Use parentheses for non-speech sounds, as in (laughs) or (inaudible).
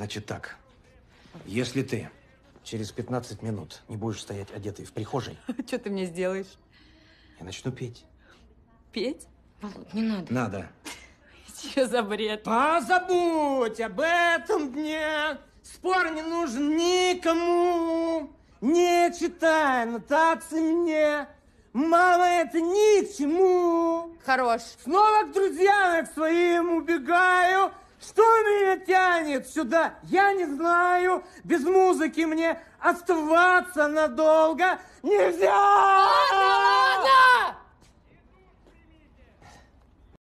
Значит так, если ты через 15 минут не будешь стоять одетый в прихожей... (laughs) Что ты мне сделаешь? Я начну петь. Петь? Володь, не надо. Надо. Что за бред? Позабудь об этом дне, спор не нужен никому. Не читай нотации мне, мама, это ни к чему. Хорош. Снова к друзьям, к своим убегаю тянет сюда. Я не знаю, без музыки мне оставаться надолго нельзя!